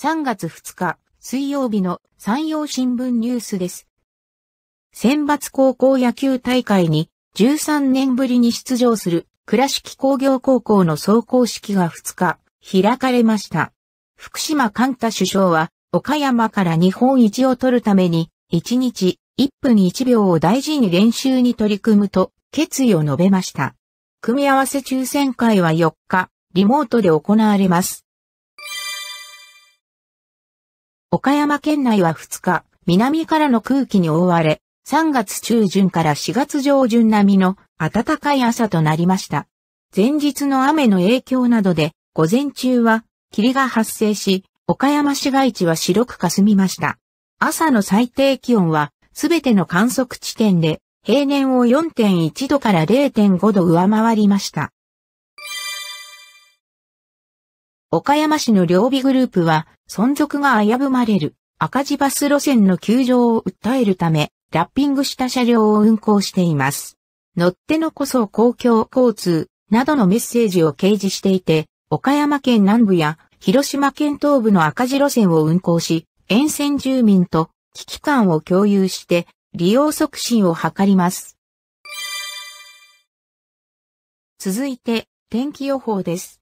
3月2日、水曜日の山陽新聞ニュースです。選抜高校野球大会に13年ぶりに出場する倉敷工業高校の総校式が2日開かれました。福島寛太首相は岡山から日本一を取るために1日1分1秒を大事に練習に取り組むと決意を述べました。組み合わせ抽選会は4日リモートで行われます。岡山県内は2日、南からの空気に覆われ、3月中旬から4月上旬並みの暖かい朝となりました。前日の雨の影響などで、午前中は霧が発生し、岡山市街地は白く霞みました。朝の最低気温は、すべての観測地点で、平年を4.1度から0.5度上回りました。岡山市の両備グループは、存続が危ぶまれる赤字バス路線の休場を訴えるため、ラッピングした車両を運行しています。乗ってのこそ公共交通などのメッセージを掲示していて、岡山県南部や広島県東部の赤字路線を運行し、沿線住民と危機感を共有して、利用促進を図ります。続いて、天気予報です。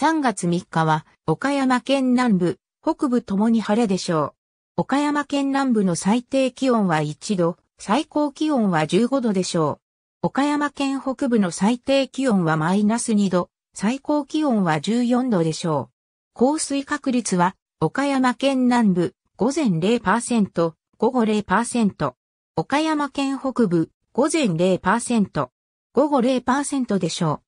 3月3日は、岡山県南部、北部ともに晴れでしょう。岡山県南部の最低気温は1度、最高気温は15度でしょう。岡山県北部の最低気温はマイナス2度、最高気温は14度でしょう。降水確率は、岡山県南部、午前0%、午後0%。岡山県北部、午前0%、午後0%でしょう。